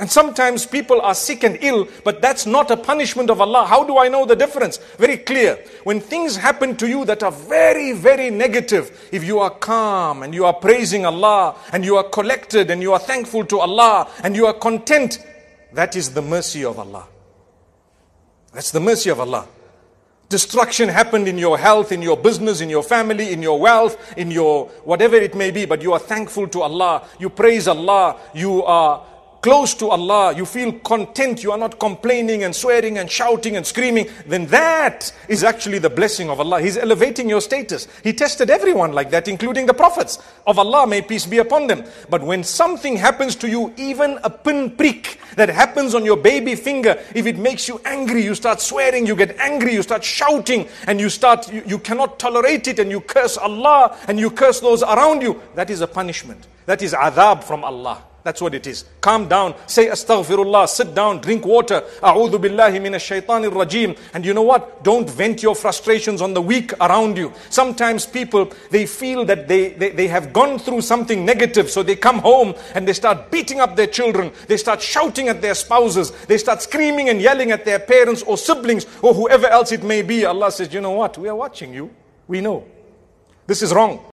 And sometimes people are sick and ill, but that's not a punishment of Allah. How do I know the difference? Very clear. When things happen to you that are very, very negative, if you are calm and you are praising Allah and you are collected and you are thankful to Allah and you are content, that is the mercy of Allah. That's the mercy of Allah. Destruction happened in your health, in your business, in your family, in your wealth, in your whatever it may be, but you are thankful to Allah, you praise Allah, you are close to Allah, you feel content, you are not complaining and swearing and shouting and screaming, then that is actually the blessing of Allah. He's elevating your status. He tested everyone like that, including the prophets of Allah, may peace be upon them. But when something happens to you, even a pinprick that happens on your baby finger, if it makes you angry, you start swearing, you get angry, you start shouting, and you start, you, you cannot tolerate it, and you curse Allah, and you curse those around you. That is a punishment. That is adab from Allah. That's what it is. Calm down. Say astaghfirullah. Sit down. Drink water. A'udhu billahi minash shaitanir rajim. And you know what? Don't vent your frustrations on the weak around you. Sometimes people, they feel that they, they, they have gone through something negative. So they come home and they start beating up their children. They start shouting at their spouses. They start screaming and yelling at their parents or siblings or whoever else it may be. Allah says, you know what? We are watching you. We know. This is wrong.